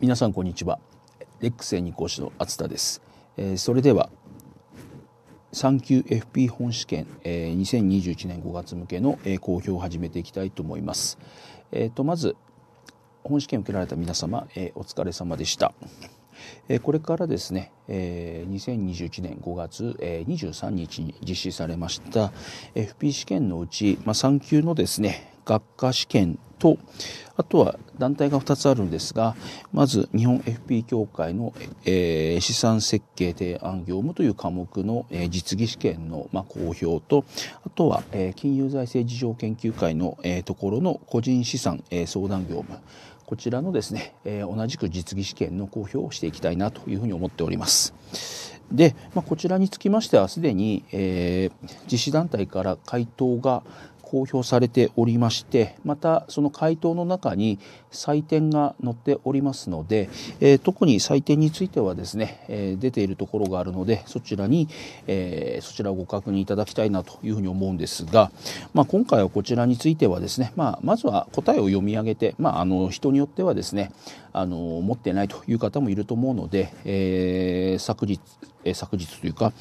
皆さんこんにちはレックス演講師の厚田です、えー、それでは産休 FP 本試験、えー、2021年5月向けの、えー、公表を始めていきたいと思います、えーと、まず本試験を受けられた皆様、えー、お疲れ様でしたえこれからですね、え2021年5月え23日に実施されました FP 試験のうち、まあ、3級のですね学科試験と、あとは団体が2つあるんですが、まず日本 FP 協会の、えー、資産設計提案業務という科目の、えー、実技試験の、まあ、公表と、あとは、えー、金融財政事情研究会の、えー、ところの個人資産、えー、相談業務、こちらのですね、えー、同じく実技試験の公表をしていきたいなというふうに思っております。で、まあ、こちらにつきましてはすでに、えー、実施団体から回答が、公表されておりまして、またその回答の中に採点が載っておりますので、えー、特に採点についてはですね、えー、出ているところがあるのでそちらに、えー、そちらをご確認いただきたいなというふうに思うんですが、まあ、今回はこちらについてはですね、まあ、まずは答えを読み上げて、まあ、あの人によってはですねあの持ってないという方もいると思うので、えー、昨日昨日というか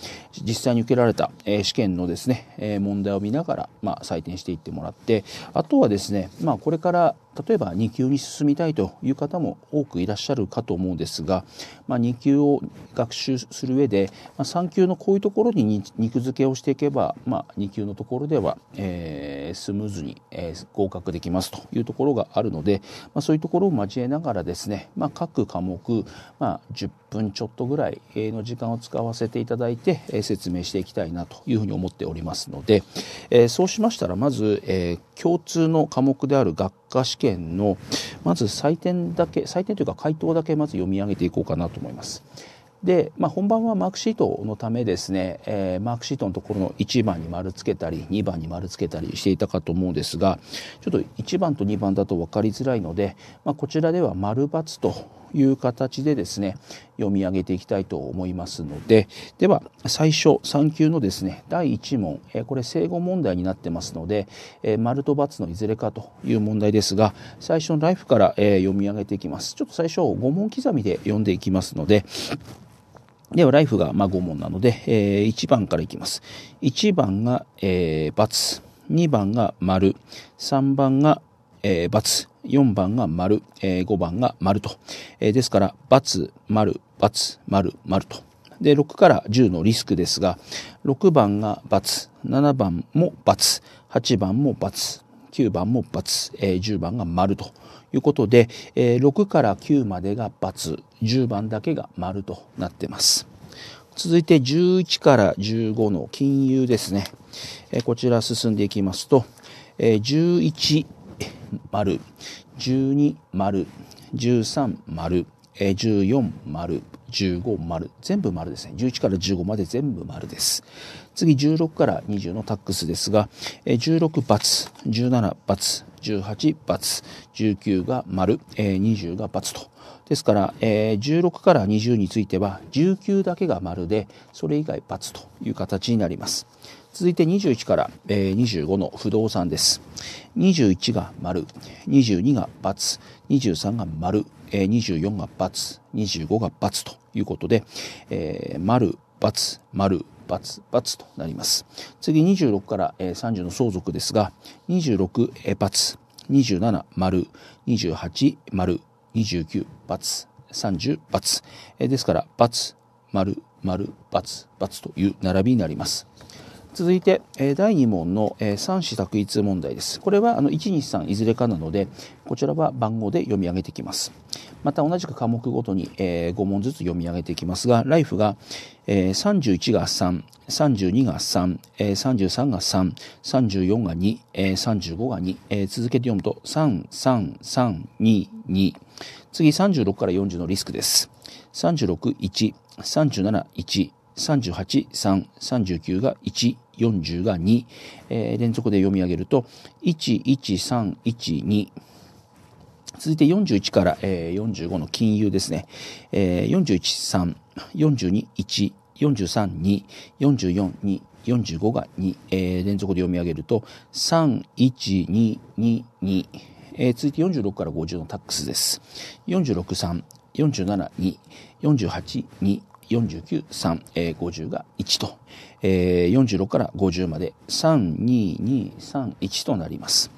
実際に受けられた試験のですね問題を見ながら、まあ、採点していってもらってあとはですね、まあ、これから例えば2級にに進みたいという方も多くいらっしゃるかと思うんですが、まあ、2級を学習する上で、まあ、3級のこういうところに肉付けをしていけば、まあ、2級のところでは、えー、スムーズに、えー、合格できますというところがあるので、まあ、そういうところを交えながらですね、まあ、各科目、まあ、10分ちょっとぐらいの時間を使わせていただいて説明していきたいなというふうに思っておりますので、そうしましたらまず、共通の科目である学科試験のまず採点だけ採点というか回答だけまず読み上げていこうかなと思います。で、まあ、本番はマークシートのためですね、えー、マークシートのところの1番に丸つけたり2番に丸つけたりしていたかと思うんですがちょっと1番と2番だと分かりづらいので、まあ、こちらでは丸×という形でですね読み上げていきたいと思いますのででは最初3級のですね第1問これ正誤問題になってますので丸と×のいずれかという問題ですが最初のライフから読み上げていきますちょっと最初5問刻みで読んでいきますのででは、ライフがま5問なので、え1番からいきます。1番が、えー、×、2番が丸、3番が、えー、×、4番が丸、えー、5番が丸と。えー、ですから、×、丸、×、丸、丸と。で、6から10のリスクですが、6番が×、7番も×、8番も×、9番も×、えー、10番が丸ということで、えー、6から9までが×、10番だけが丸となってます。続いて11から15の金融ですね。えー、こちら進んでいきますと、え11、丸、12丸、13丸、14丸、15丸、全部丸ですね。11から15まで全部丸です。次、16から20のタックスですが、16 × 17 × 18 × 19が丸、20が×と。ですから、16から20については、19だけが丸で、それ以外×という形になります。続いて21から25の不動産です。21が丸、22が×、23が丸、24が×、25が×ということで、えー、丸、×、丸、バツバツとなります。次26から30の相続ですが、26バツ、27丸、28丸、29バツ、30バツ。ですから、バツ、丸、丸、バツ、バツという並びになります。続いて、第2問の、え3子択一問題です。これはあの123いずれかなので、こちらは番号で読み上げていきます。また同じく科目ごとに、5問ずつ読み上げていきますが、ライフが、31が3、32が3、33が3、34が2、35が2、続けて読むと3、3、3、2、2。次36から40のリスクです。36、1、37、1、38、3、39が1、40が2、えー、連続で読み上げると、11312。続いて41から、えー、45の金融ですね。えー、41、3、42、1、43、2、44、2、45が2、えー、連続で読み上げると、3、1、2、2、2、えー、続いて46から50のタックスです。46、3、47、2、48、2、49、3、えー、50が1と、えー、46から50まで32231となります。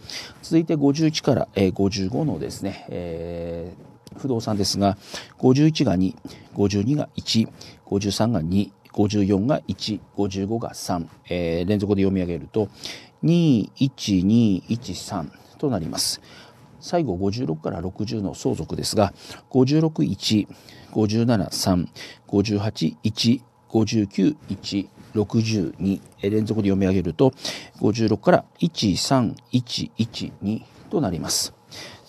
続いて51から、えー、55のですね、えー、不動産ですが、51が2、52が1、53が2、54が1、55が3、えー、連続で読み上げると、21213となります。最後56から60の相続ですが、561、573、581、591、62、え連続で読み上げると、56から13112となります。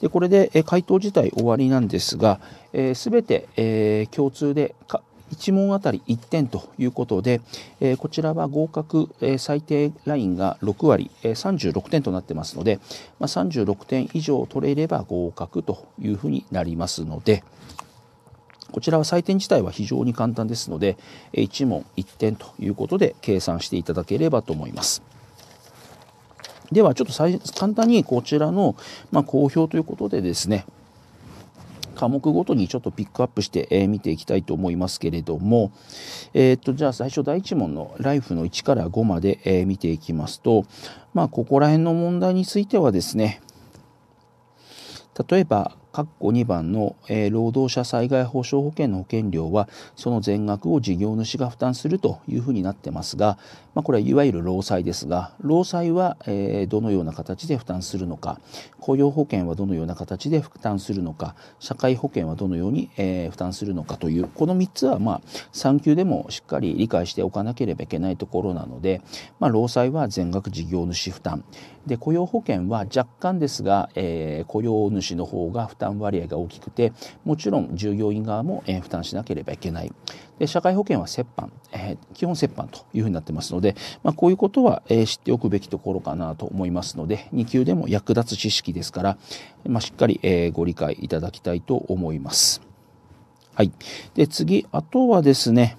でこれで、回答自体終わりなんですが、す、えー、べ、て、えー、共通でか1問あたり1点ということで、えー、こちらは合格、えー、最低ラインが6割、えー、36点となってますので、まあ、36点以上取れれば合格というふうになりますので、こちらは採点自体は非常に簡単ですので1問1点ということで計算していただければと思います。ではちょっと簡単にこちらの、まあ、公表ということでですね科目ごとにちょっとピックアップして、え見ていきたいと思いますけれども、えー、っとじゃあ最初第1問の「ライフの1から5まで、え見ていきますと、まあ、ここら辺の問題についてはですね例えば括弧2番の、えー、労働者災害保障保険の保険料はその全額を事業主が負担するというふうになってますが、まあ、これはいわゆる労災ですが労災は、どのような形で負担するのか雇用保険はどのような形で負担するのか社会保険はどのように、負担するのかというこの3つは、まあ、産休でもしっかり理解しておかなければいけないところなので、まあ、労災は全額事業主負担で雇用保険は若干ですが、えー、雇用主の方が負担割合が大きくてもちろん従業員側も、負担しなければいけない。社会保険は折半、えー、基本折半というふうになってますので、まあ、こういうことは、えー、知っておくべきところかなと思いますので、2級でも役立つ知識ですから、まあ、しっかり、えー、ご理解いただきたいと思います。はい。で、次、あとはですね、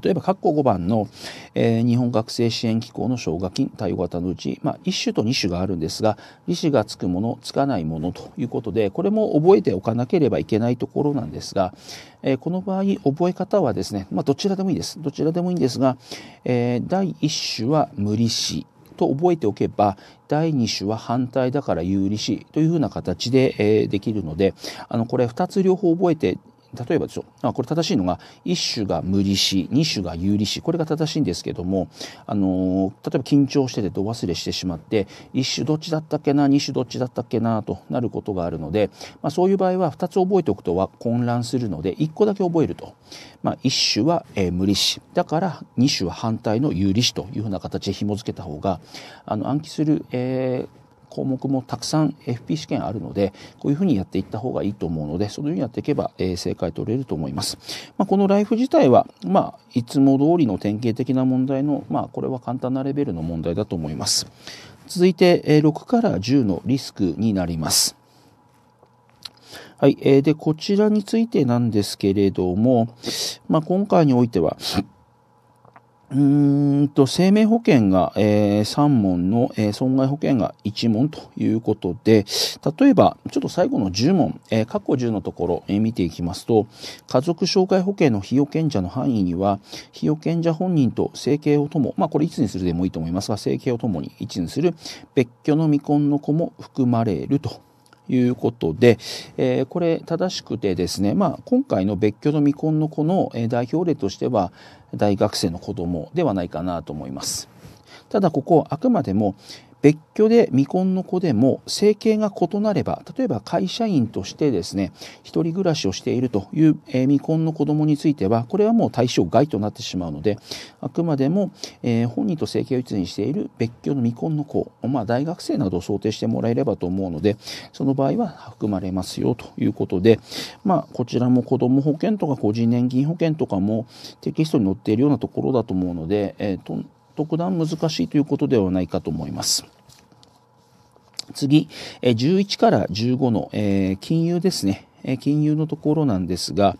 例えば、括弧5番の、えー、日本学生支援機構の奨学金対応型のうち、まあ、1種と2種があるんですが、利子がつくもの、つかないものということで、これも覚えておかなければいけないところなんですが、えー、この場合、覚え方はですね、まあ、どちらでもいいです。どちらでもいいんですが、えー、第1種は無利子。と覚えておけば第2種は反対だから有利子というふうな形で、えー、できるのであのこれ2つ両方覚えて例えばでしょあこれ正しいのが1種が無理し2種が有利子これが正しいんですけども、あのー、例えば緊張しててど忘れしてしまって1種どっちだったっけな2種どっちだったっけなとなることがあるので、まあ、そういう場合は2つ覚えておくとは混乱するので1個だけ覚えると、まあ、1種は、えー、無利子だから2種は反対の有利子というふうな形で紐付けた方があの暗記する、えー、項目もたくさん FP 試験あるのでこういうふうにやっていった方がいいと思うのでそのようにやっていけば、え正解取れると思います。まあ、このライフ自体は、まあ、いつも通りの典型的な問題の、まあ、これは簡単なレベルの問題だと思います。続いて、え6から10のリスクになります。はい、えー、でこちらについてなんですけれども、まあ、今回においてはうんと、生命保険が、えー、3問の、えー、損害保険が1問ということで、例えば、ちょっと最後の10問、えー、過去10のところ、えー、見ていきますと、家族障害保険の被保険者の範囲には、被保険者本人と生計をとも、まあこれつにするでもいいと思いますが、生計をともに1にする別居の未婚の子も含まれると。いうことで、えー、これ正しくてですね、まあ、今回の別居の未婚の子の代表例としては、大学生の子供ではないかなと思います。ただここあくまでも別居で未婚の子でも生計が異なれば例えば会社員としてですね一人暮らしをしているという、未婚の子供についてはこれはもう対象外となってしまうのであくまでも、えー、本人と生計を一にしている別居の未婚の子、まあ、大学生などを想定してもらえればと思うのでその場合は含まれますよということで、まあ、こちらも子供保険とか個人年金保険とかもテキストに載っているようなところだと思うので、えーと特段難しいということではないかと思います。次、11から15の、え金融ですね。金融のところなんですが、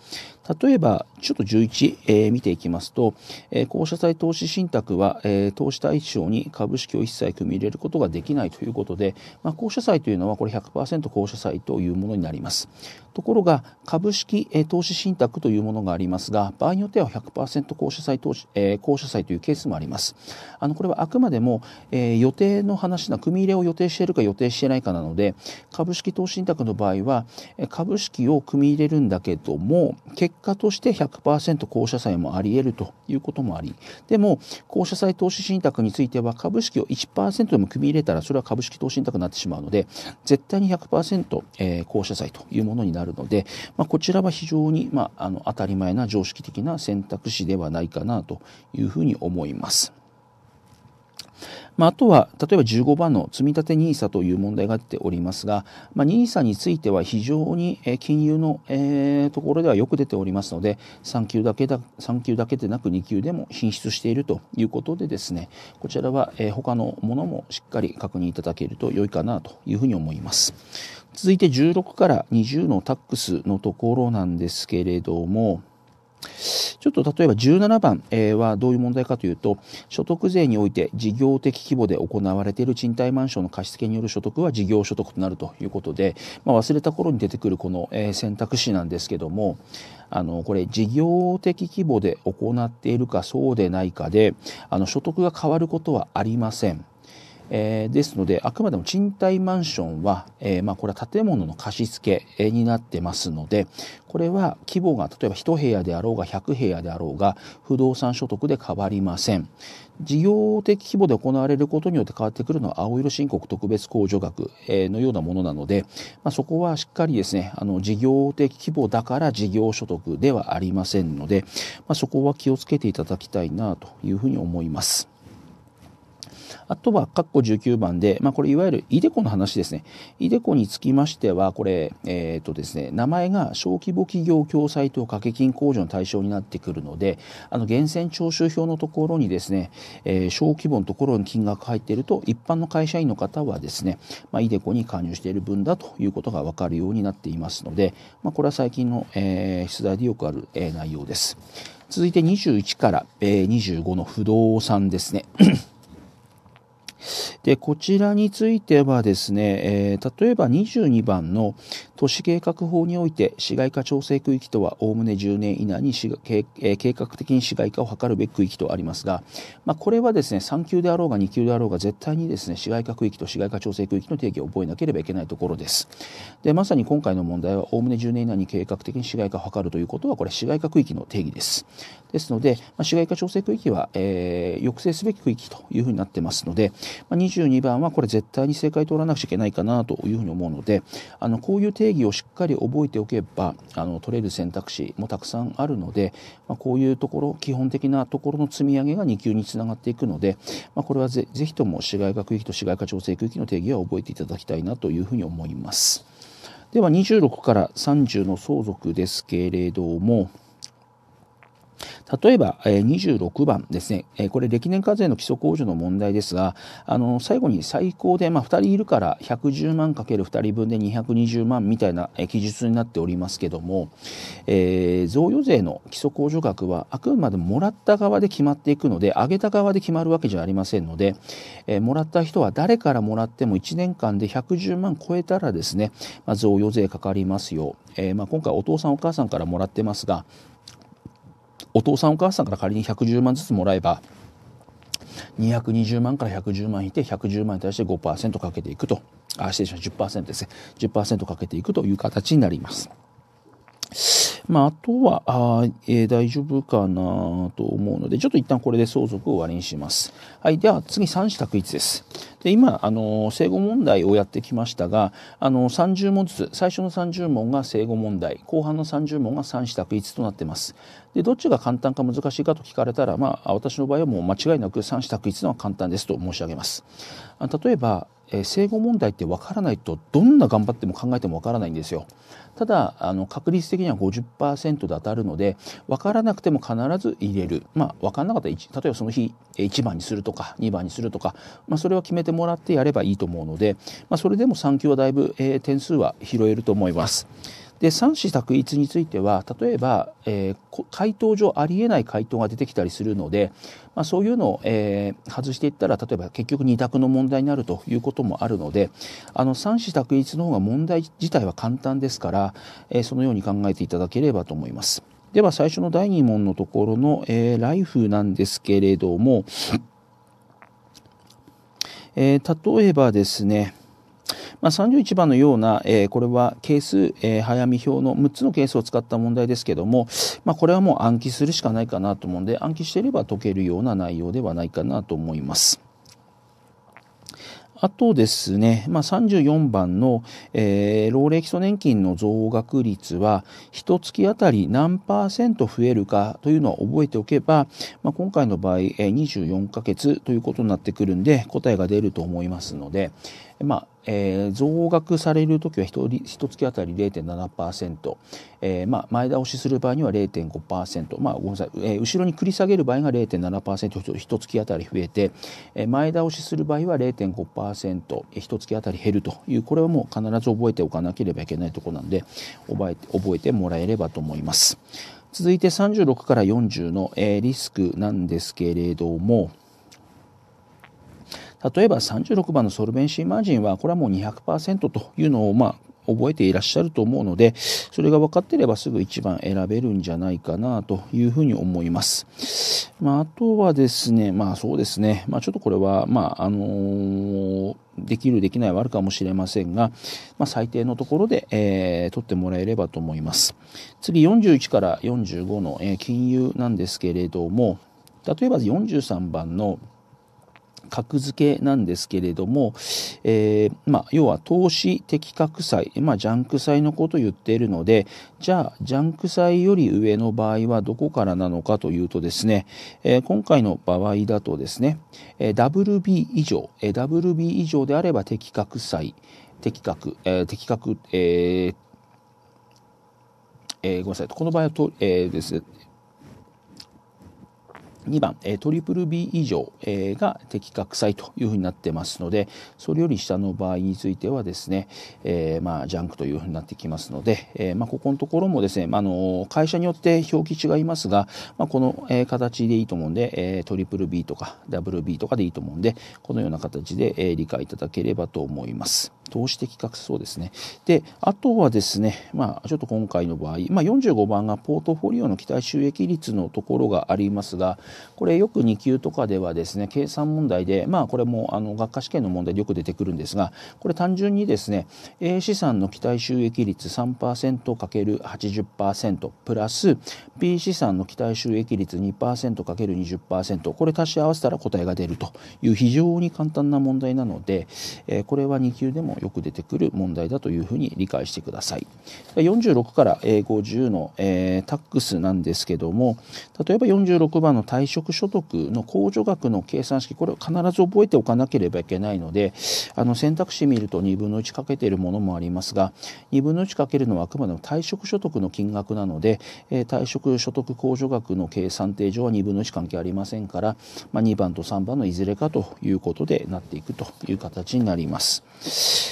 例えば、ちょっと11、えー、見ていきますと、えー、公社債投資信託は、えー、投資対象に株式を一切組み入れることができないということで、まあ、公社債というのはこれ100%公社債というものになります。ところが、株式、えー、投資信託というものがありますが、場合によっては100%公社債投資、えー、公社債というケースもあります。あの、これはあくまでも、えー、予定の話な、組み入れを予定しているか予定していないかなので、株式投資信託の場合は、株式を組み入れるんだけども、結結果として100%公社債もあり得るということもありでも公社債投資信託については株式を1%でも組み入れたらそれは株式投資信託になってしまうので絶対に100%、公社債というものになるので、まあ、こちらは非常に、まあ、あの当たり前な常識的な選択肢ではないかなというふうに思います。まあ、あとは例えば15番の積立 NISA という問題が出ておりますが、まあ、NISA については非常に金融の、えー、ところではよく出ておりますので3級だけだ級だけでなく2級でも品質しているということでですねこちらは、えー、他のものもしっかり確認いただけると良いかなというふうに思います。続いて16から20のタックスのところなんですけれども、ちょっと例えば17番はどういう問題かというと所得税において事業的規模で行われている賃貸マンションの貸付による所得は事業所得となるということで、まあ、忘れた頃に出てくるこの、え選択肢なんですけどもあのこれ事業的規模で行っているかそうでないかであの所得が変わることはありません。えー、ですので、あくまでも賃貸マンションは、えー、まあ、これは建物の貸し付けになってますので、これは規模が例えば1部屋であろうが100部屋であろうが、不動産所得で変わりません。事業的規模で行われることによって変わってくるのは青色申告特別控除額のようなものなので、まあ、そこはしっかりですね、あの事業的規模だから事業所得ではありませんので、まあ、そこは気をつけていただきたいなというふうに思います。あとは、括弧19番で、まあ、これいわゆるイデコの話ですね。イデコにつきましては、これ、えっ、とですね、名前が小規模企業共済等掛け金控除の対象になってくるので、あの、源泉徴収票のところにですね、えー、小規模のところに金額入っていると、一般の会社員の方はですね、まあ、イデコに加入している分だということがわかるようになっていますので、まあ、これは最近の、えー、出題でよくある、えー、内容です。続いて21から、えー、25の不動産ですね。で、こちらについてはですね、えー、例えば22番の都市計画法において市街化調整区域とはおおむね10年以内に計画的に市街化を図るべき区域とありますが、まあ、これはですね3級であろうが2級であろうが絶対にですね市街化区域と市街化調整区域の定義を覚えなければいけないところですでまさに今回の問題はおおむね10年以内に計画的に市街化を図るということはこれ市街化区域の定義ですですので、まあ、市街化調整区域は、えー、抑制すべき区域というふうになってますので、まあ、22番はこれ絶対に正解通らなくちゃいけないかなというふうに思うのであのこういう定義定義をしっかり覚えておけばあの取れる選択肢もたくさんあるので、まあ、こういうところ基本的なところの積み上げが2級につながっていくので、まあ、これはぜぜひとも市街化区域と市街化調整区域の定義は覚えていただきたいなというふうに思います。では26から30の相続ですけれども、例えば、26番ですね、これ歴年課税の基礎控除の問題ですが、あの最後に最高で、まあ、2人いるから110万 ×2 人分で220万みたいな、記述になっておりますけども、えー、贈与税の基礎控除額はあくまでもらった側で決まっていくので、上げた側で決まるわけじゃありませんので、えー、もらった人は誰からもらっても1年間で110万超えたらですね、まあ、贈与税かかりますよ。えー、まあ、今回お父さんお母さんからもらってますが、お父さんお母さんから仮に110万ずつもらえば220万から110万引いて110万に対して5%かけていくとあ失礼しました10%ですね10%かけていくという形になります。まあ、あとは、あえー、大丈夫かなと思うので、ちょっと一旦これで相続を終わりにします。はい。では、次、三子択一です。で、今、あの、正誤問題をやってきましたが、あの、30問ずつ、最初の30問が正誤問題、後半の30問が三子択一となってます。で、どっちが簡単か難しいかと聞かれたら、まあ、私の場合はもう間違いなく三子択一のは簡単ですと申し上げます。例えば、え生後問題ってわからないとどんな頑張っても考えてもわからないんですよ。ただあの確率的には50%で当たるので分からなくても必ず入れる、まあ、分からなかったら例えばその日1番にするとか2番にするとか、まあ、それは決めてもらってやればいいと思うので、まあ、それでも3級はだいぶ、えー、点数は拾えると思います。で三子択一については例えば、えー、回答上ありえない回答が出てきたりするので、まあ、そういうのを、えー、外していったら例えば結局2択の問題になるということもあるのであの三子択一の方が問題自体は簡単ですから、えー、そのように考えていただければと思います。では最初の第2問のところの、えー、ライフなんですけれども、えー、例えばですね、まあ、31番のような、えー、これは係数、えー、早見表の6つの係数を使った問題ですけども、まあ、これはもう暗記するしかないかなと思うんで暗記していれば解けるような内容ではないかなと思います。あとですね、まあ、34番の、えー、老齢基礎年金の増額率は、一月あたり何パーセント増えるかというのは覚えておけば、まあ、今回の場合、え24ヶ月ということになってくるんで、答えが出ると思いますので、まあ、えー、増額される時は一人月あたり0.7%、えーまあ、前倒しする場合には0.5%、まあ、ごめんなさい、えー、後ろに繰り下げる場合が0.7%一月あたり増えて、えー、前倒しする場合は0.5%一月あたり減るというこれはもう必ず覚えておかなければいけないところなので覚えて覚えてもらえればと思います。続いて36から40の、えー、リスクなんですけれども、例えば36番のソルベンシーマージンはこれはもう200%というのをまあ覚えていらっしゃると思うので、それが分かってればすぐ1番選べるんじゃないかなというふうに思います。まあ、あとはですね、まあそうですね、まあちょっとこれは、まああのー、できるできないはあるかもしれませんが、まあ、最低のところで、えー、取ってもらえればと思います。次41から45の、えー、金融なんですけれども、例えば43番の格付けなんですけれども、えー、まあ、要は投資的格債、まあ、ジャンク債のことを言っているのでじゃあジャンク債より上の場合はどこからなのかというとですね、えー、今回の場合だとですね、え WB 以上、え WB 以上であれば的格債的格、えー、的えーえー、ごめんなさいこの場合はと、えー、です2番、えトリプル B 以上、えが適格債というふうになってますので、それより下の場合についてはですね、えー、まあ、ジャンクというふうになってきますので、えまあ、ここのところもですね、まあ、の会社によって表記違いますが、まあ、この、え形でいいと思うんで、えトリプル B とかダブル B とかでいいと思うんで、このような形で、え理解いただければと思います。投資的格そうですね。で、あとはですね、まあ、ちょっと今回の場合、まあ、45番がポートフォリオの期待収益率のところがありますが、これよく2級とかではですね、計算問題で、まあ、これもあの学科試験の問題でよく出てくるんですが、これ単純にですね、A 資産の期待収益率 3%×80% プラス B 資産の期待収益率 2%×20% これ足し合わせたら答えが出るという非常に簡単な問題なので、えー、これは2級でもよく出てくる問題だというふうに理解してください。46から50の、えー、タックスなんですけども例えば46番の退職所得の控除額の計算式これを必ず覚えておかなければいけないのであの選択肢見ると2分の1かけているものもありますが2分の1かけるのはあくまでも退職所得の金額なので、えー、退職所得控除額の計算定上は2分の1関係ありませんから、まあ、2番と3番のいずれかということでなっていくという形になります。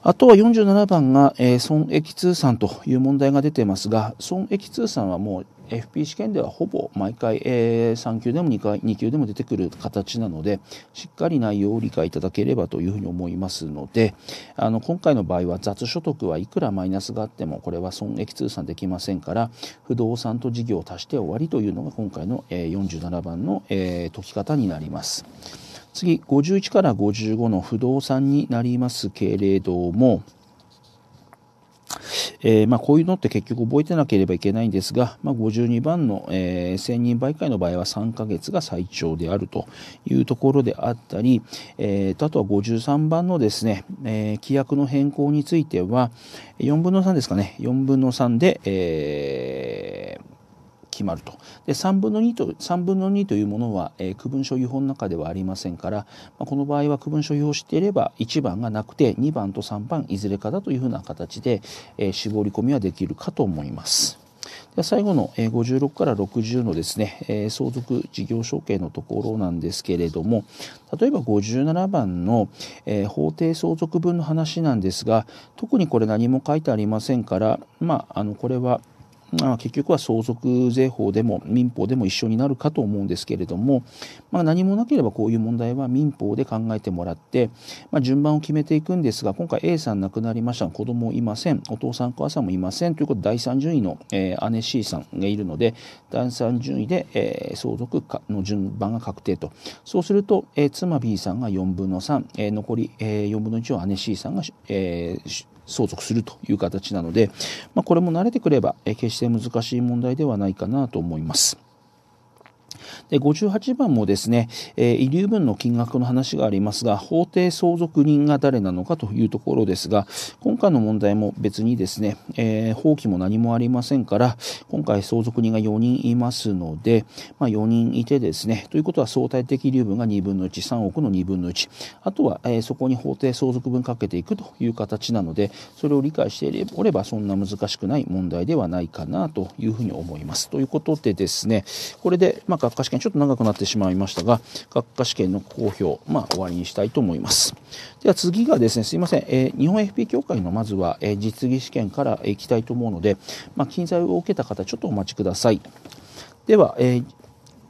あとは47番が、えー、損益通算という問題が出てますが、損益通算はもう FP 試験ではほぼ毎回、えー、3級でも2回、2級でも出てくる形なので、しっかり内容を理解いただければというふうに思いますので、あの、今回の場合は雑所得はいくらマイナスがあっても、これは損益通算できませんから、不動産と事業を足して終わりというのが今回の、えー、47番の、えー、解き方になります。次、51から55の不動産になりますけれども、えー、まあ、こういうのって結局覚えてなければいけないんですが、まあ、52番の、えー、1000人媒介の場合は3ヶ月が最長であるというところであったり、えー、とあとは53番のですね、えー、規約の変更については4分の3ですかね4分の3で、え決まると。で3分の2と ,3 分の2というものは、えー、区分所有法の中ではありませんから、まあ、この場合は区分所有法をしていれば1番がなくて2番と3番いずれかだというふうな形で、えー、絞り込みはできるかと思います。では最後の56から60のですね、相続事業承継のところなんですけれども、例えば57番の法定相続分の話なんですが、特にこれ何も書いてありませんから、まあ、あのこれはまあ、結局は相続税法でも民法でも一緒になるかと思うんですけれども、まあ、何もなければこういう問題は民法で考えてもらって、まあ、順番を決めていくんですが今回 A さん亡くなりました子供いませんお父さんお母さんもいませんということで第3順位の、えー、姉 C さんがいるので第3順位で、えー、相続の順番が確定とそうすると、えー、妻 B さんが4分の3、えー、残り、えー、4分の1を姉 C さんが、えー、相続するという形なので、まあ、これも慣れてくれば、え決して難しい問題ではないかなと思います。で、58番もですね、えー、遺留分の金額の話がありますが、法定相続人が誰なのかというところですが、今回の問題も別にですね、えー、放棄も何もありませんから、今回相続人が4人いますので、まあ、4人いてですね、ということは相対的遺留分が2分の1、3億の2分の1、あとは、えー、そこに法定相続分かけていくという形なので、それを理解しておればそんな難しくない問題ではないかなというふうに思います。ということでですね、これで、まあ、学科試験ちょっと長くなってしまいましたが学科試験の公表、まあ、終わりにしたいと思いますでは次がですねすいません、えー、日本 FP 協会のまずは、えー、実技試験からいきたいと思うので、まあ、金材を受けた方ちょっとお待ちくださいでは、えー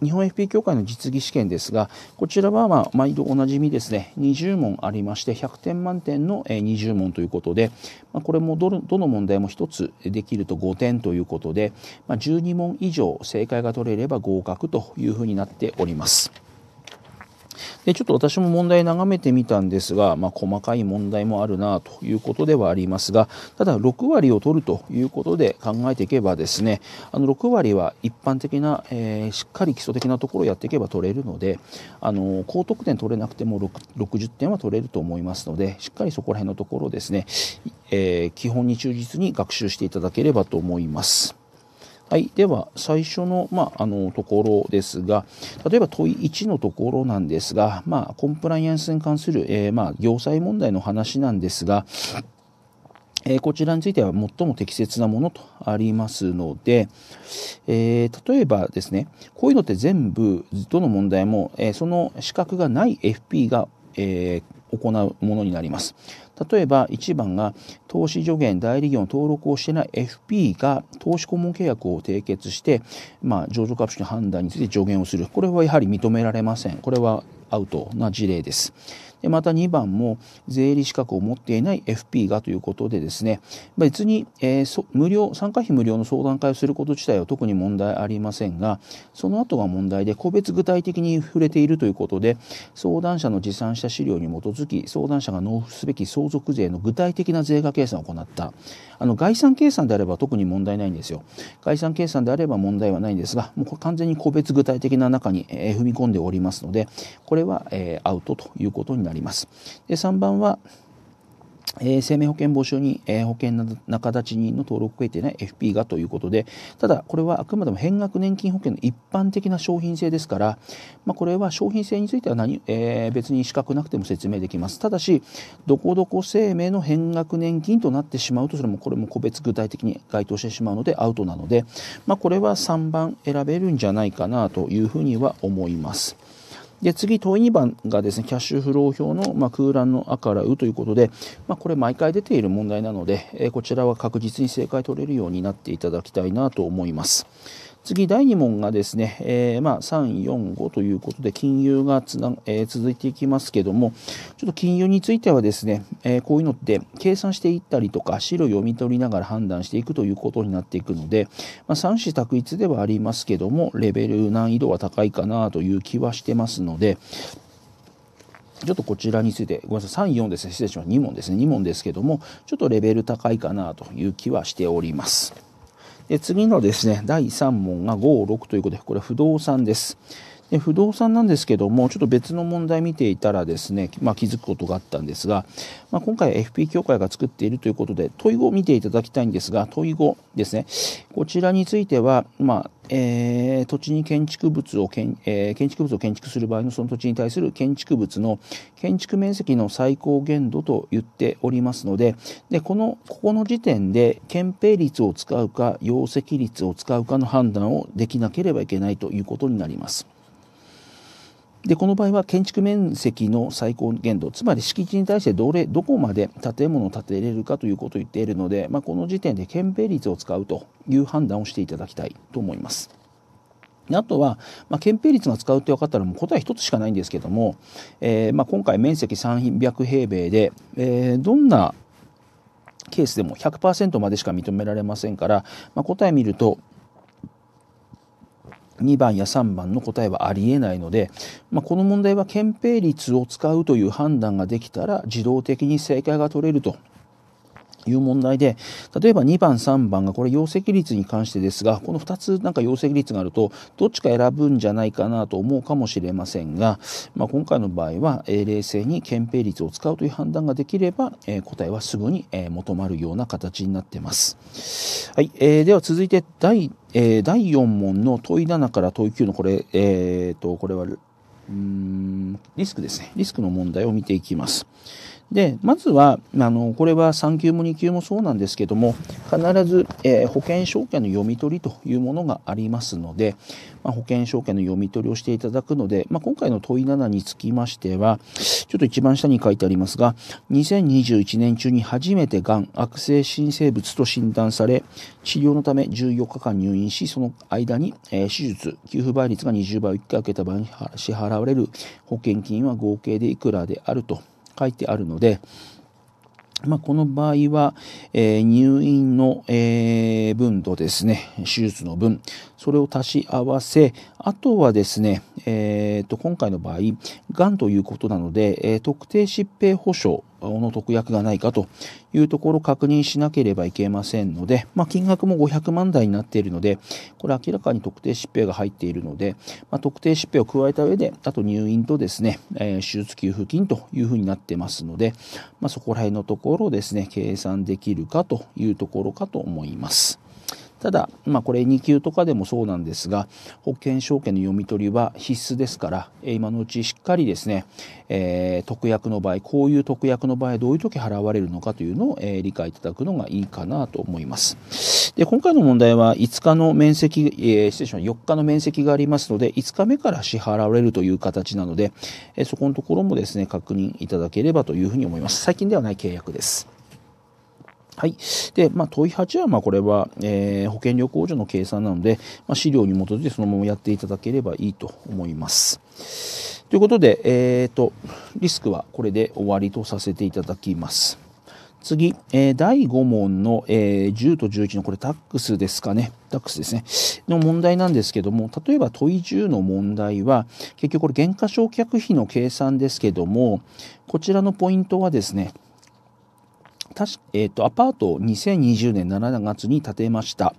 日本 FP 協会の実技試験ですが、こちらは、まあ、毎度おなじみですね、20問ありまして、100点満点の20問ということで、まあ、これもどどの問題も1つできると5点ということで、まあ、12問以上正解が取れれば合格というふうになっております。でちょっと私も問題眺めてみたんですが、まあ、細かい問題もあるなということではありますがただ6割を取るということで考えていけばですねあの6割は一般的な、えー、しっかり基礎的なところをやっていけば取れるのであの高得点取れなくても60点は取れると思いますのでしっかりそこら辺のところをですね、えー、基本に忠実に学習していただければと思います。はい、では最初の,、まあ、あのところですが例えば問い1のところなんですが、まあ、コンプライアンスに関する、えー、まあ、行政問題の話なんですが、えー、こちらについては最も適切なものとありますので、えー、例えばですねこういうのって全部どの問題も、えその資格がない FP が、え行うものになります。例えば1番が投資助言代理業の登録をしていない FP が投資顧問契約を締結して、まあ、上場株式の判断について助言をするこれはやはり認められませんこれはアウトな事例です。でまた2番も税理資格を持っていない FP がということでですね別に、えー、無料参加費無料の相談会をすること自体は特に問題ありませんがその後が問題で個別具体的に触れているということで相談者の持参した資料に基づき相談者が納付すべき相続税の具体的な税額計算を行ったあの概算計算であれば特に問題ないんですよ概算計算であれば問題はないんですがもう完全に個別具体的な中に、えー、踏み込んでおりますのでこれは、えー、アウトということになります。なります。で3番は、えー、生命保険防止に、えー、保険仲立ち人の登録を得ていない FP がということで、ただこれはあくまでも変額年金保険の一般的な商品性ですから、まあ、これは商品性については何、えー、別に資格なくても説明できます。ただし、どこどこ生命の変額年金となってしまうと、それもこれも個別具体的に該当してしまうのでアウトなので、まあ、これは3番選べるんじゃないかなというふうには思います。で次、問い2番がですねキャッシュフロー表の、まあ、空欄のあ」からうということで、まあ、これ毎回出ている問題なので、えこちらは確実に正解取れるようになっていただきたいなと思います。次、第2問がですね、えー、まあ、3、4、5ということで、金融がつな、えー、続いていきますけども、ちょっと金融についてはですね、えー、こういうのって計算していったりとか、資料を読み取りながら判断していくということになっていくので、まあ、三種択一ではありますけども、レベル難易度は高いかなという気はしてますので、ちょっとこちらについて、ごめんなさい、3、4ですね、失礼しまし2問ですね、2問ですけども、ちょっとレベル高いかなという気はしております。で次のですね、第3問が5、6ということで、これは不動産です。で不動産なんですけどもちょっと別の問題見ていたらですね、まあ、気づくことがあったんですが、まあ、今回 FP 協会が作っているということで問い語を見ていただきたいんですが問い語ですねこちらについては、まあえー、土地に建築物をえー、建築物を建築する場合のその土地に対する建築物の建築面積の最高限度と言っておりますのででこのここの時点で憲兵率を使うか容積率を使うかの判断をできなければいけないということになります。で、この場合は建築面積の最高限度、つまり敷地に対してどれ、どこまで建物を建てれるかということを言っているので、まあ、この時点で建兵率を使うという判断をしていただきたいと思います。あとは、まあ、憲兵率が使うって分かったらもう答え1つしかないんですけども、えー、まあ、今回面積300平米で、えー、どんなケースでも100%までしか認められませんから、まあ、答え見ると2番や3番の答えはありえないので、まあ、この問題は憲兵率を使うという判断ができたら自動的に正解が取れるという問題で、例えば2番、3番が、これ容積率に関してですが、この2つなんか容積率があると、どっちか選ぶんじゃないかなと思うかもしれませんが、まあ、今回の場合は、えー、冷静に憲兵率を使うという判断ができれば、えー、答えはすぐに、えー、求まるような形になってます。はい、えー、では続いて第、えー、第4問の問い7から問い9のこれ、えーと、とこれはうんリスクですね。リスクの問題を見ていきます。で、まずは、あの、これは3級も2級もそうなんですけども、必ず、えー、保険証券の読み取りというものがありますので、まあ、保険証券の読み取りをしていただくので、まあ、今回の問い7につきましては、ちょっと一番下に書いてありますが、2021年中に初めてがん悪性新生物と診断され、治療のため14日間入院し、その間に、えー、手術、給付倍率が20倍を1回受けた場合に支払われる保険金は合計でいくらであると。書いてあるので、まあ、この場合は、えー、入院の、えー、分とですね、手術の分、それを足し合わせ、あとはですね、えー、と今回の場合、がんということなので、え特定疾病保障の特約がないかというところを確認しなければいけませんので、まあ、金額も500万台になっているので、これ明らかに特定疾病が入っているので、まあ、特定疾病を加えた上で、あと入院とですね、えー、手術給付金というふうになってますので、まあ、そこら辺のところをですね、計算できるかというところかと思います。ただ、まあ、これ2級とかでもそうなんですが保険証券の読み取りは必須ですから今のうちしっかりですね、えー、特約の場合こういう特約の場合どういう時払われるのかというのを、えー、理解いただくのがいいかなと思います。で今回の問題は5日の面積、えー、失礼しました4日の面積がありますので5日目から支払われるという形なので、えそこのところもですね確認いただければというふうに思います。最近ではない契約です。はい。で、まあ、問い8は、まあ、これは、えー、保険料控除の計算なので、まあ、資料に基づいてそのままやっていただければいいと思います。ということで、えっ、ー、と、リスクはこれで終わりとさせていただきます。次、えー、第5問の、えー、10と11のこれタックスですかね。タックスですね。の問題なんですけども、例えば問い10の問題は、結局これ減価償却費の計算ですけども、こちらのポイントはですね、確か、えっ、ー、と、アパートを2020年7月に建てました。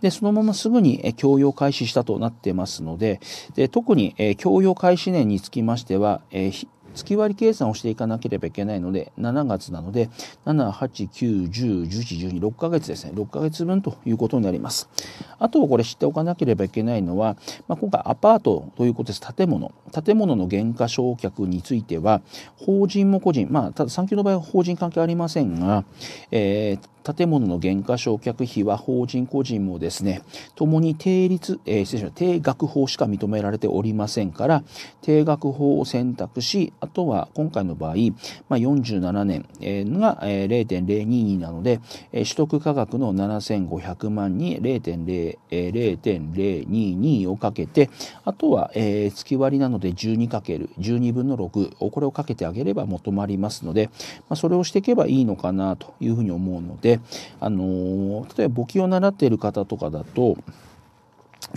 で、そのまますぐに供用開始したとなってますので、で特に供用開始年につきましては、えー、月割り計算をしていかなければいけないので7月なので789101112 6ヶ月ですね6ヶ月分ということになりますあとこれ知っておかなければいけないのは、まあ、今回アパートということです建物建物の減価償却については法人も個人まあただ産休の場合は法人関係ありませんが、えー、建物の減価償却費は法人個人もですね、ともに定率、えー、失礼しま定額法しか認められておりませんから、定額法を選択し、あとは今回の場合、まあ、47年が0.022なので、取得価額の7500万に0.022をかけて、あとは月割りなので 12×12 分の6、これをかけてあげれば求まりますので、まあ、それをしていけばいいのかなというふうに思うので、で、あの例えば簿記を習っている方とかだと、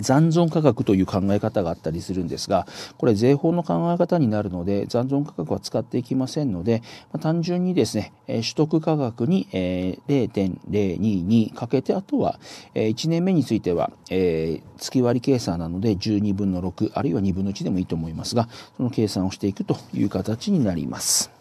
残存価格という考え方があったりするんですが、これ税法の考え方になるので、残存価格は使っていきませんので、まあ、単純にですね、取得価格に0.022かけて、あとは1年目については月割り計算なので12分の6、あるいは2分の1でもいいと思いますが、その計算をしていくという形になります。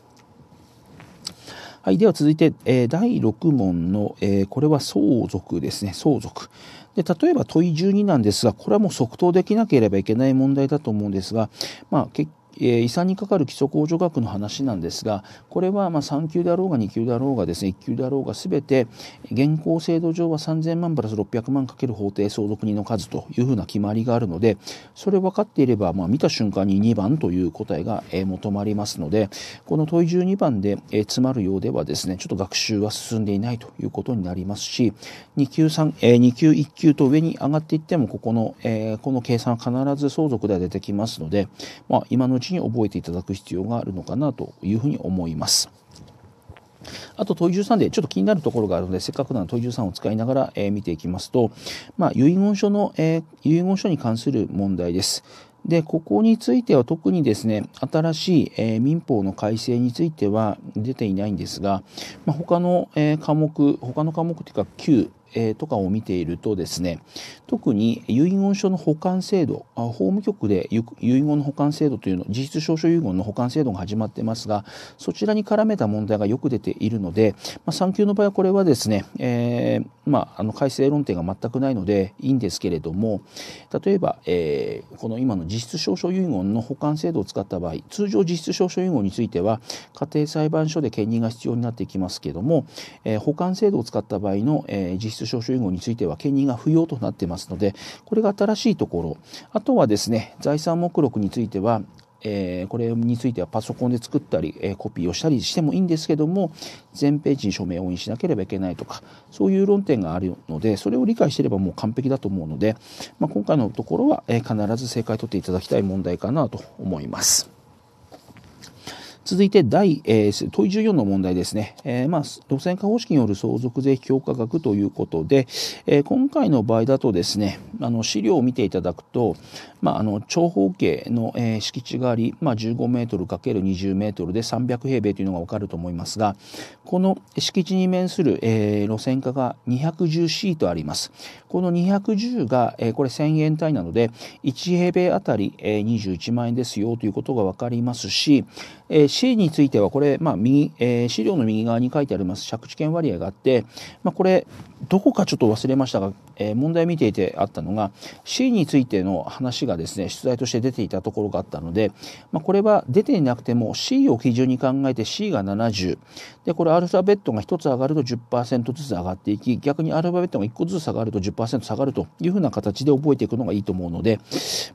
はい、では続いて、えー、第6問の、えー、これは相続ですね、相続。で例えば問い12なんですが、これはもう即答できなければいけない問題だと思うんですが、まあ、結え遺産にかかる基礎控除額の話なんですがこれはま3級であろうが2級であろうがですね1級であろうがすべて現行制度上は3000万プラス600万かける法定相続人の数というふうな決まりがあるのでそれ分かっていれば、ま見た瞬間に2番という答えが、え求まりますのでこの問い12番で、え詰まるようではですねちょっと学習は進んでいないということになりますし2級3、え2級1級と上に上がっていってもここの、えこの計算は必ず相続では出てきますので、まあ、今のうちちに覚えていただく必要があるのかなというふうに思います。あと問い13でちょっと気になるところがあるのでせっかくなので問い13を使いながら、え見ていきますと、まあ、遺言書の、え遺言書に関する問題です。でここについては特にですね新しい、え民法の改正については出ていないんですが、まあ、他の、え科目他の科目というか旧えー、とかを見ているとですね、特に遺言書の保管制度、法務局で遺言の保管制度というの、実実証書遺言の保管制度が始まってますが、そちらに絡めた問題がよく出ているので、まあ、産休の場合はこれはですね、えー、まあ、あの改正論点が全くないのでいいんですけれども、例えば、えー、この今の実質証書遺言の保管制度を使った場合、通常実質証書遺言については、家庭裁判所で兼任が必要になってきますけども、えー、保管制度を使った場合の、えー、実質書遺後については兼任が不要となってますので、これが新しいところ。あとはですね、財産目録については、えー、これについてはパソコンで作ったり、えー、コピーをしたりしてもいいんですけども全ページに署名を印しなければいけないとかそういう論点があるのでそれを理解していればもう完璧だと思うので、まあ、今回のところは、えー、必ず正解取っていただきたい問題かなと思います。続いて第、えー、問い14の問題ですね。えー、まあ、路線化方式による相続税評価額ということで、えー、今回の場合だとですね、あの資料を見ていただくと、まあ、あの長方形の、えー、敷地があり、まあ、15メートル ×20 メートルで300平米というのがわかると思いますが、この敷地に面する、えー、路線化が210シートあります。この210が、えー、これ1000円単位なので1平米あたり、えー、21万円ですよということが分かりますし、えー、C についてはこれ、まあ右え資料の右側に書いてあります借地権割合があって、まあ、これどこかちょっと忘れましたが、えー、問題見ていてあったのが C についての話がですね出題として出ていたところがあったので、まあ、これは出ていなくても C を基準に考えて C が70でこれアルファベットが1つ上がると10%ずつ上がっていき逆にアルファベットが1個ずつ下がると10%下がるというふうな形で覚えていくのがいいと思うので、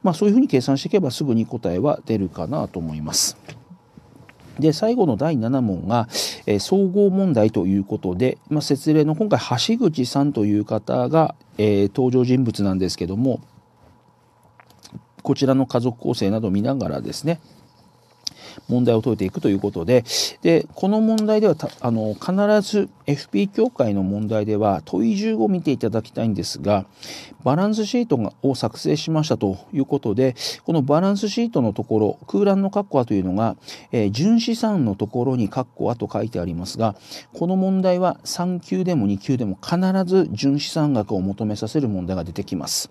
まあ、そういうふうに計算していけばすぐに答えは出るかなと思います。で、最後の第7問が、えー、総合問題ということで、まあ、説明の今回、橋口さんという方が、えー、登場人物なんですけども、こちらの家族構成などを見ながらですね、問題を解いていくということで、で、この問題では、あの、必ず FP 協会の問題では問い15を見ていただきたいんですが、バランスシートを作成しましたということで、このバランスシートのところ、空欄の括弧はというのが、えー、純資産のところにッコはと書いてありますが、この問題は3級でも2級でも必ず純資産額を求めさせる問題が出てきます。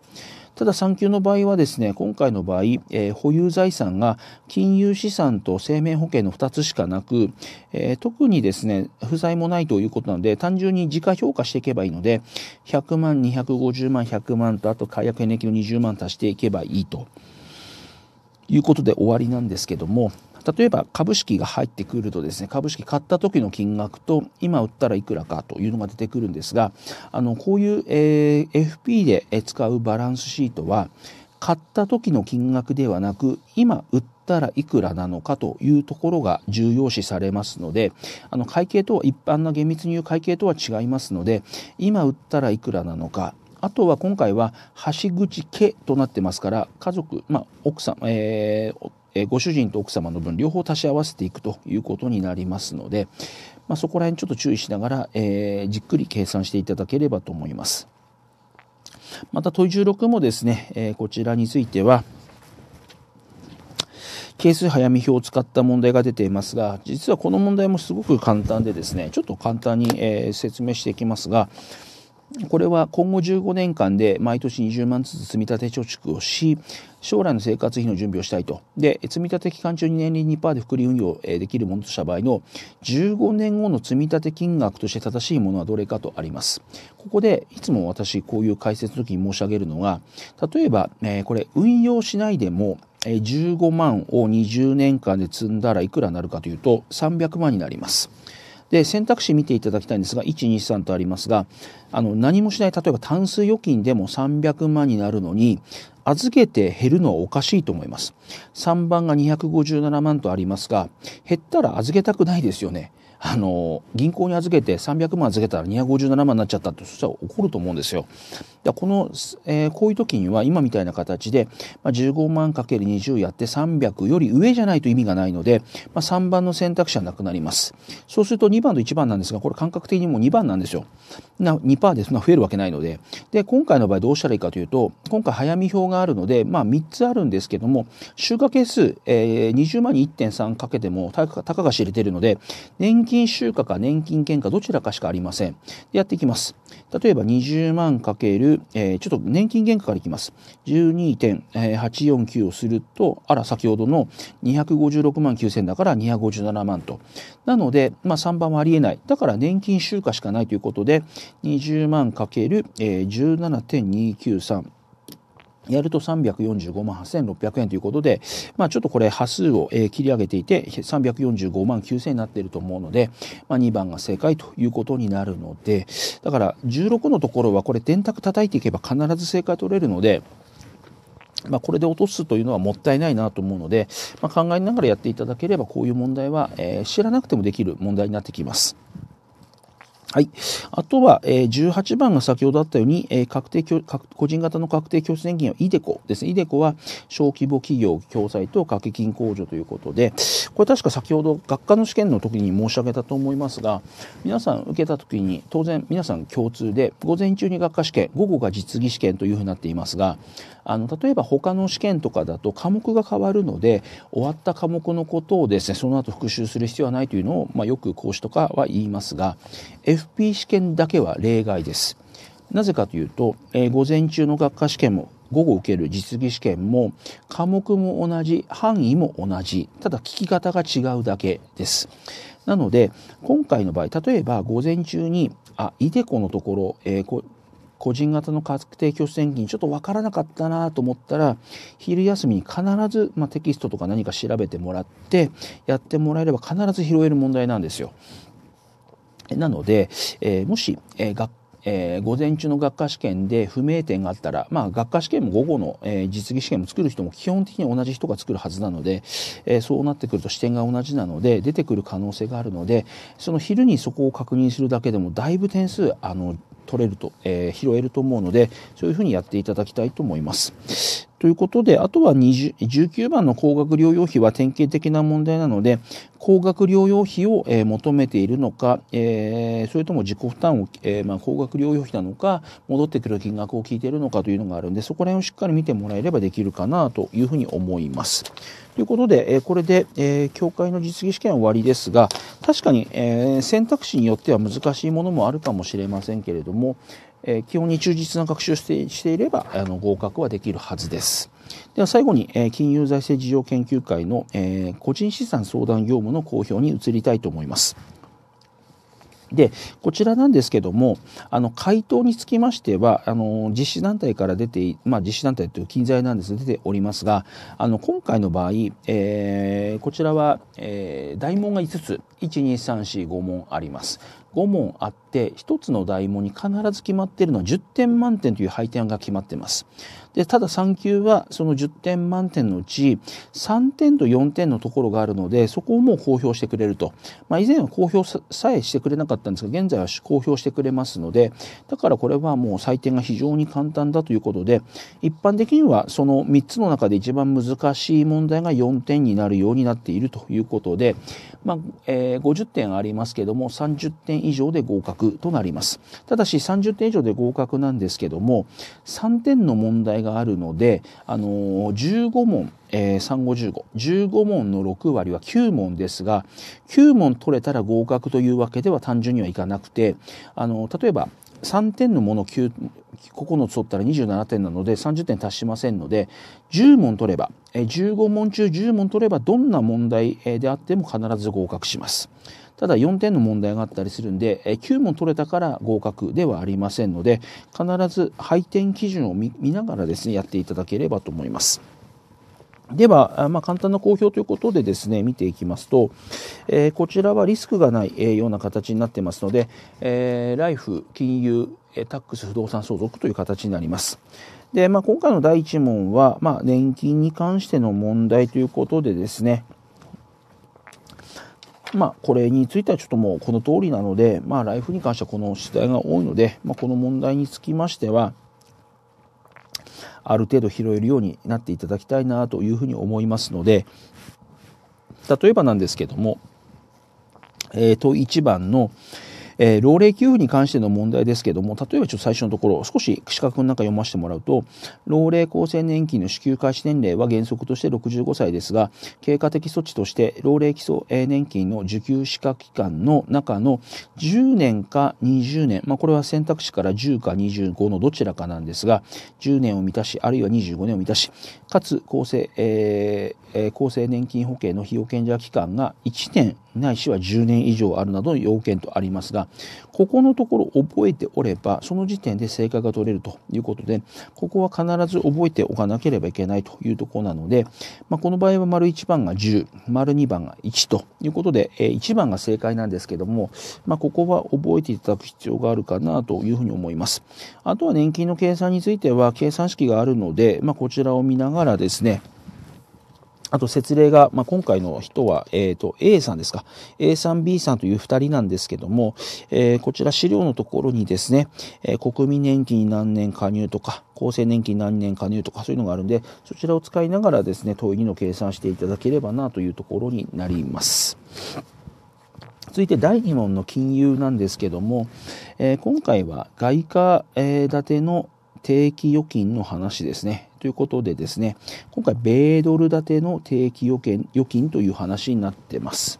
ただ産休の場合はですね、今回の場合、えー、保有財産が金融資産と生命保険の2つしかなく、えー、特にですね、負債もないということなので、単純に時価評価していけばいいので、100万、250万、100万と、あと解約年金の20万足していけばいいということで終わりなんですけども、例えば株式が入ってくるとですね株式買った時の金額と今売ったらいくらかというのが出てくるんですがあのこういう、えー、FP で使うバランスシートは買った時の金額ではなく今売ったらいくらなのかというところが重要視されますのであの会計とは一般な厳密に言う会計とは違いますので今売ったらいくらなのかあとは今回は橋口家となってますから家族、まあ、奥さん、えー、えご主人と奥様の分両方足し合わせていくということになりますので、まあ、そこら辺ちょっと注意しながら、えー、じっくり計算していただければと思います。また問い16もですね、えー、こちらについては係数早見表を使った問題が出ていますが実はこの問題もすごく簡単でですねちょっと簡単に、えー、説明していきますがこれは今後15年間で毎年20万ずつ積立貯蓄をし将来の生活費の準備をしたいとで積立期間中に年利2%で複利運用できるものとした場合の15年後の積立金額として正しいものはどれかとありますここでいつも私こういう解説の時に申し上げるのは、例えば、えこれ運用しないでも15万を20年間で積んだらいくらになるかというと300万になります。で選択肢見ていただきたいんですが123とありますがあの何もしない例えばタンス預金でも300万になるのに預けて減るのはおかしいと思います3番が257万とありますが減ったら預けたくないですよねあの銀行に預けて300万預けたら257万になっちゃったってそしたら怒ると思うんですよ。だこの、えー、こういう時には今みたいな形で、まあ、15万かける2 0やって300より上じゃないと意味がないので、まあ、3番の選択肢はなくなります。そうすると2番と1番なんですがこれ感覚的にもう2番なんですよ。な2%ですが、増えるわけないのでで今回の場合どうしたらいいかというと今回早見表があるので、まあ、3つあるんですけども集荷係数、えー、20万に1.3かけてもたかが知れてるので年金金収穫か年金減価どちらかしかありません。やっていきます。例えば20万かける、えー、ちょっと年金減価からいきます。12.849をすると、あら、先ほどの256万9000だから257万と。なので、まあ、3番はありえない。だから年金収穫しかないということで、20万かける、えー、17.293。やると345万8600円ということで、まあ、ちょっとこれ波数を、え切り上げていて345万9000になっていると思うので、まあ、2番が正解ということになるのでだから16のところはこれ電卓叩いていけば必ず正解取れるので、まあ、これで落とすというのはもったいないなと思うので、まあ、考えながらやっていただければこういう問題は、えー、知らなくてもできる問題になってきます。はい、あとは、えー、18番が先ほどあったように、えー、確定個人型の確定拠出年金はイデコですね。イデコは小規模企業共済と掛け金控除ということで、これ確か先ほど学科の試験の時に申し上げたと思いますが、皆さん受けた時に当然皆さん共通で、午前中に学科試験、午後が実技試験というふうになっていますが、あの例えば他の試験とかだと科目が変わるので終わった科目のことをですねその後復習する必要はないというのを、まあ、よく講師とかは言いますが FP 試験だけは例外です。なぜかというと、えー、午前中の学科試験も午後受ける実技試験も科目も同じ範囲も同じただ聞き方が違うだけです。なので今回の場合例えば午前中にあイデコのところ、えー、個人型の確定拠出年金ちょっと分からなかったなと思ったら昼休みに必ず、まあ、テキストとか何か調べてもらってやってもらえれば必ず拾える問題なんですよ。なので、えー、もし、えーえー、午前中の学科試験で不明点があったら、まあ、学科試験も午後の、えー、実技試験も作る人も基本的に同じ人が作るはずなので、えー、そうなってくると視点が同じなので出てくる可能性があるのでその昼にそこを確認するだけでもだいぶ点数あの取れると、えー、拾えると思うので、そういうふうにやっていただきたいと思います。ということで、あとは20 19番の高額療養費は典型的な問題なので、高額療養費を、えー、求めているのか、えー、それとも自己負担を、えー、まあ、高額療養費なのか、戻ってくる金額を聞いているのかというのがあるんで、そこら辺をしっかり見てもらえればできるかなというふうに思います。ということで、えこれで、え教会の実技試験は終わりですが、確かに、え選択肢によっては難しいものもあるかもしれませんけれども、え基本に忠実な学習をしてしていればあの合格はできるはずです。では最後に、え金融財政事情研究会の、え個人資産相談業務の公表に移りたいと思います。でこちらなんですけどもあの回答につきましてはあの実施団体から出て、まあ、実施団体という金材なんですが出ておりますがあの今回の場合、えー、こちらは、えー、大問が5つ12345問あります。5問あって1つの大門に必ず決まっているのは10点満点という配点が決まっています。で、ただ3級はその10点満点のうち3点と4点のところがあるので、そこをもう公表してくれると。まあ、以前は公表さえしてくれなかったんですが、現在は公表してくれますので、だからこれはもう採点が非常に簡単だということで、一般的にはその3つの中で一番難しい問題が4点になるようになっているということで、まあ、えー、50点ありますけども、30点以上で合格となります。ただし30点以上で合格なんですけども、3点の問題があるので、あのー、15問、えー、3515、問の6割は9問ですが、9問取れたら合格というわけでは単純にはいかなくて、あのー、例えば3点のもの9、9つ取ったら27点なので30点足しませんので10問取れば15問中10問取ればどんな問題であっても必ず合格します。ただ4点の問題があったりするんで、え9問取れたから合格ではありませんので必ず配点基準を見ながらですねやっていただければと思います。では、まあ、簡単な公表ということでですね、見ていきますと、えー、こちらはリスクがない、えー、ような形になってますので、えー、ライフ、金融、タックス、不動産相続という形になります。で、まあ、今回の第1問は、まあ、年金に関しての問題ということでですね、まあ、これについてはちょっともうこの通りなので、まあ、ライフに関してはこの取材が多いので、まあ、この問題につきましては、ある程度拾えるようになっていただきたいなというふうに思いますので、例えばなんですけども、えー、と1番の、えー、老齢給付に関しての問題ですけども例えばちょっと最初のところ少し資格の中読ませてもらうと老齢厚生年金の支給開始年齢は原則として65歳ですが経過的措置として老齢基礎年金の受給資格期間の中の10年か20年、まあ、これは選択肢から10か25のどちらかなんですが10年を満たしあるいは25年を満たしかつ厚生,、えー、厚生年金保険の被保険者期間が1年ないしは10年以上あるなどの要件とありますがここのところ覚えておればその時点で正解が取れるということでここは必ず覚えておかなければいけないというところなので、まあ、この場合は丸1番が10丸2番が1ということで1番が正解なんですけども、まあ、ここは覚えていただく必要があるかなというふうに思いますあとは年金の計算については計算式があるので、まあ、こちらを見ながらですねあと、説例が、まあ、今回の人は、えっ、ー、と、A さんですか。A さん、B さんという二人なんですけども、えー、こちら資料のところにですね、えー、国民年金何年加入とか、厚生年金何年加入とか、そういうのがあるんで、そちらを使いながらですね、問い2の計算していただければなというところになります。続いて第2問の金融なんですけども、え今回は外貨、え建ての定期預金の話ですね。ということでですね、今回、米ドル建ての定期預金預金という話になってます。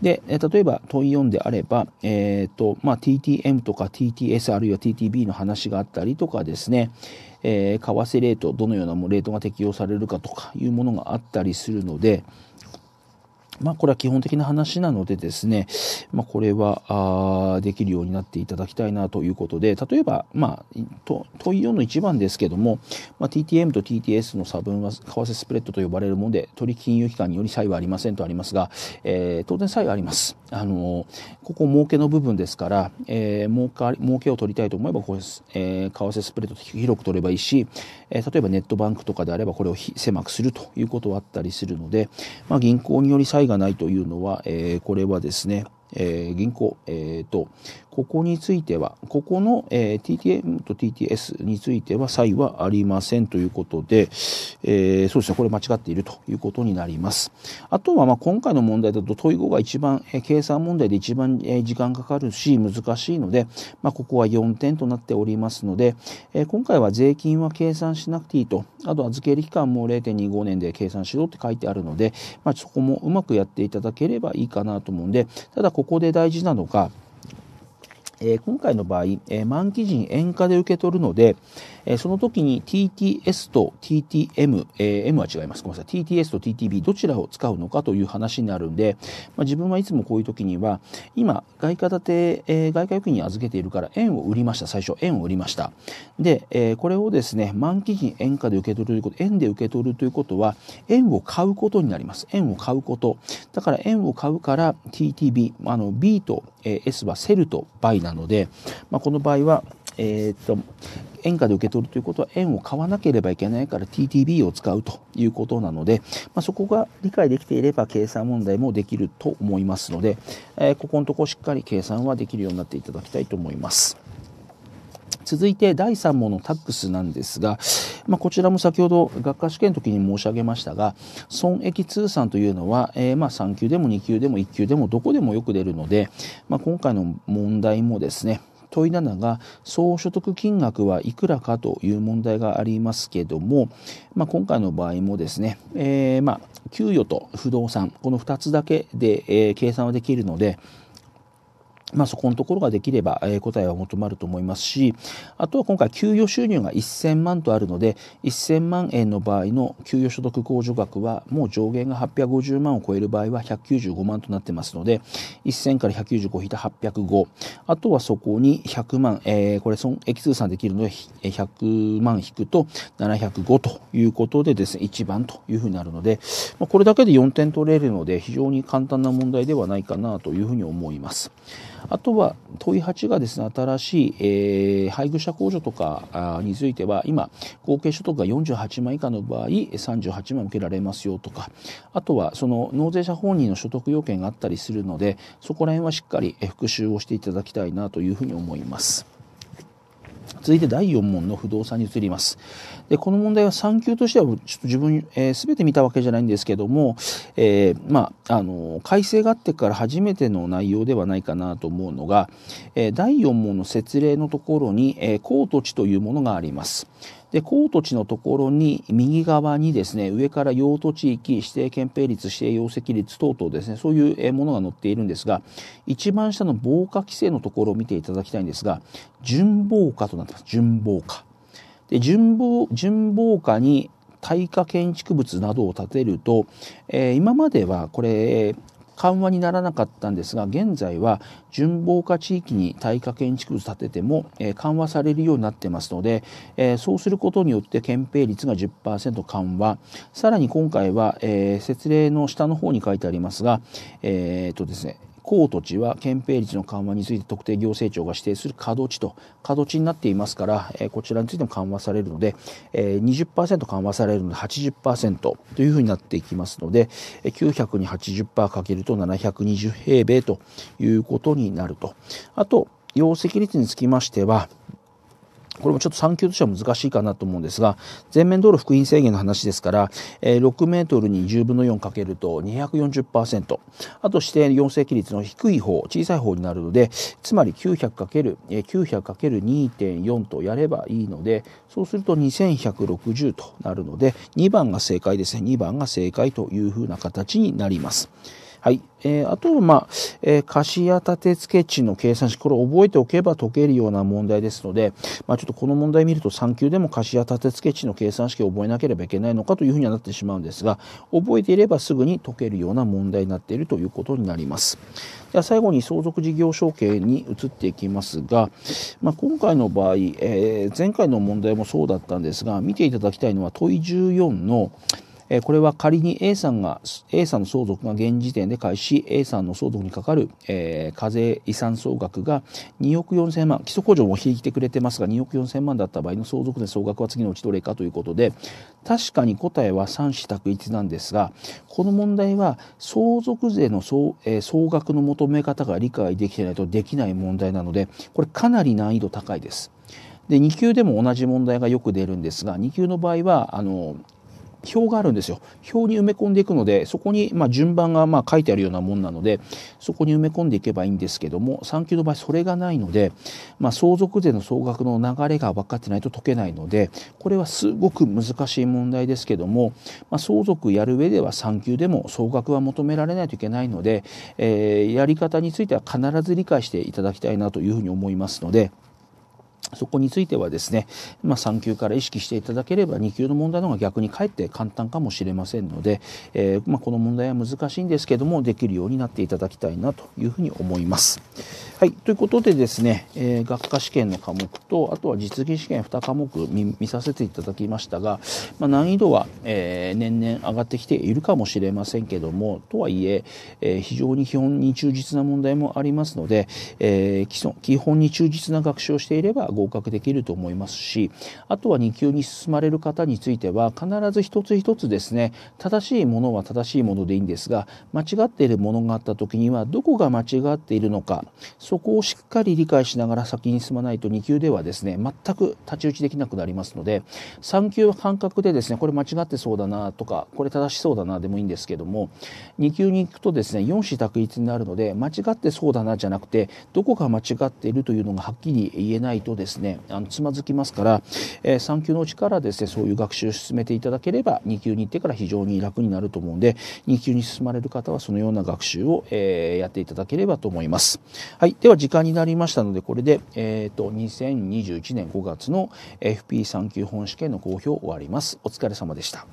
で、例えば問4であれば、えーとまあ、TTM とか TTS あるいは TTB の話があったりとかですね、えー、為替レート、どのようなレートが適用されるかとかいうものがあったりするので、まあ、これは基本的な話なのでですね、まあ、これは、できるようになっていただきたいなということで、例えば、まあ、問い4の一番ですけども、まあ、TTM と TTS の差分は為替スプレッドと呼ばれるもので、取引金融機関により差異はありませんとありますが、えー、当然差異はあります。あのここ儲けの部分ですから、えー、儲か、儲けを取りたいと思えばこうです、えー、為替スプレッド広く取ればいいし、え例えばネットバンクとかであればこれを狭くするということはあったりするので、まあ、銀行により差異がないというのは、えこれはですね、え銀行、えっ、ー、と、ここについては、ここの、えー、TTM と TTS については差異はありませんということで、えー、そうですね、これ間違っているということになります。あとは、まあ、今回の問題だと問い5が一番、えー、計算問題で一番、えー、時間かかるし、難しいので、まあ、ここは4点となっておりますので、えー、今回は税金は計算しなくていいと、あと預け入期間も0.25年で計算しろって書いてあるので、まあ、そこもうまくやっていただければいいかなと思うんで、ただここで大事なのが、え今回の場合、え満期陣円価で受け取るので、えその時に TTS と TTM、え M は違います。ごめんなさい。TTS と TTB どちらを使うのかという話になるんで、まあ、自分はいつもこういう時には、今、外貨建て、え外貨預金に預けているから円を売りました。最初、円を売りました。で、えこれをですね、満期陣円価で受け取るということ、円で受け取るということは、円を買うことになります。円を買うこと。だから円を買うから TTB、あの B と S はセルとバイなので、まあ、この場合は、えー、っと、円価で受け取るということは円を買わなければいけないから TTB を使うということなので、まあ、そこが理解できていれば計算問題もできると思いますので、えー、ここのとこしっかり計算はできるようになっていただきたいと思います。続いて第3問のタックスなんですが、まあ、こちらも先ほど学科試験の時に申し上げましたが損益通算というのは、えー、まあ3級でも2級でも1級でもどこでもよく出るので、まあ、今回の問題もですね問い7が総所得金額はいくらかという問題がありますけども、まあ、今回の場合もですね、えー、まあ給与と不動産この2つだけで、えー、計算はできるので、まあ、そこのところができれば、えー、答えは求まると思いますしあとは今回給与収入が1000万とあるので1000万円の場合の給与所得控除額はもう上限が850万を超える場合は195万となってますので1000から195引いた805あとはそこに100万、えー、これ損益通算できるので100万引くと705ということでですね1番というふうになるので、まあ、これだけで4点取れるので非常に簡単な問題ではないかなというふうに思います。あとは問い8がですね新しい、えー、配偶者控除とかについては今合計所得が48万以下の場合38万受けられますよとかあとはその納税者本人の所得要件があったりするのでそこら辺はしっかり復習をしていただきたいなというふうに思います。続いて第4問の不動産に移ります。でこの問題は3級としてはちょっと自分、えー、全て見たわけじゃないんですけども、えー、まあ、あの改正があってから初めての内容ではないかなと思うのが、えー、第4問の説例のところに、えー、土地というものがあります。で高土地のところに右側にですね上から用途地域指定憲兵率指定容積率等々ですねそういうものが載っているんですが一番下の防火規制のところを見ていただきたいんですが準防火となってます準防火で準防準防火に耐火建築物などを建てると、えー、今まではこれ緩和にならなかったんですが現在は順防化地域に耐火建築物建てても、え緩和されるようになってますので、えそうすることによって憲兵率が10%緩和さらに今回は、え説例の下の方に書いてありますが、えーとですね、高土地は憲兵率の緩和について特定行政庁が指定する角地と角地になっていますから、えこちらについても緩和されるので、え20%緩和されるので80%というふうになっていきますので、え900に80%かけると720平米ということになると。あと、容積率につきましては、これもちょっと3級としては難しいかなと思うんですが、全面道路福音制限の話ですから、6メートルに10分の4かけると240%。あとして4世紀率の低い方、小さい方になるので、つまり 900×900×2.4 とやればいいので、そうすると2160となるので、2番が正解ですね。2番が正解というふうな形になります。はい。えー、あとは、まあ、えー、貸し当て付け値の計算式、これ覚えておけば解けるような問題ですので、まあ、ちょっとこの問題見ると3級でも貸し当て付け値の計算式を覚えなければいけないのかというふうにはなってしまうんですが、覚えていればすぐに解けるような問題になっているということになります。では最後に相続事業承継に移っていきますが、まあ、今回の場合、えー、前回の問題もそうだったんですが、見ていただきたいのは問い14の、これは仮に A さんが A さんの相続が現時点で開始 A さんの相続にかかる、え課税遺産総額が2億4000万基礎控除も引いてくれてますが2億4000万だった場合の相続税総額は次のうちどれかということで確かに答えは三子択一なんですがこの問題は相続税の総,、え総額の求め方が理解できてないとできない問題なのでこれかなり難易度高いです。で2級でも同じ問題がよく出るんですが2級の場合はあの表があるんですよ。表に埋め込んでいくので、そこにま順番がま書いてあるようなもんなので、そこに埋め込んでいけばいいんですけども、産休の場合それがないので、まあ、相続税の総額の流れが分かってないと解けないので、これはすごく難しい問題ですけども、まあ、相続やる上では産休でも総額は求められないといけないので、えー、やり方については必ず理解していただきたいなというふうに思いますので、そこについてはですね、まあ、3級から意識していただければ2級の問題の方が逆にかえって簡単かもしれませんので、えー、まあ、この問題は難しいんですけどもできるようになっていただきたいなというふうに思います。はい、ということでですね、えー、学科試験の科目とあとは実技試験2科目見させていただきましたが、まあ、難易度は、えー、年々上がってきているかもしれませんけどもとはいええ非常に基本に忠実な問題もありますので、え基本に忠実な学習をしていれば合格できると思いますしあとは2級に進まれる方については必ず一つ一つですね正しいものは正しいものでいいんですが間違っているものがあった時にはどこが間違っているのかそこをしっかり理解しながら先に進まないと2級ではですね全く太刀打ちできなくなりますので3級は感覚でですねこれ間違ってそうだなとかこれ正しそうだなでもいいんですけども2級に行くとですね4子択一になるので間違ってそうだなじゃなくてどこが間違っているというのがはっきり言えないとですねですねあのつまずきますから、え3級のうちからですねそういう学習を進めていただければ2級に行ってから非常に楽になると思うんで2級に進まれる方はそのような学習を、えやっていただければと思います。はい、では時間になりましたのでこれで、えーと2021年5月の FP3 級本試験の公表を終わります。お疲れ様でした。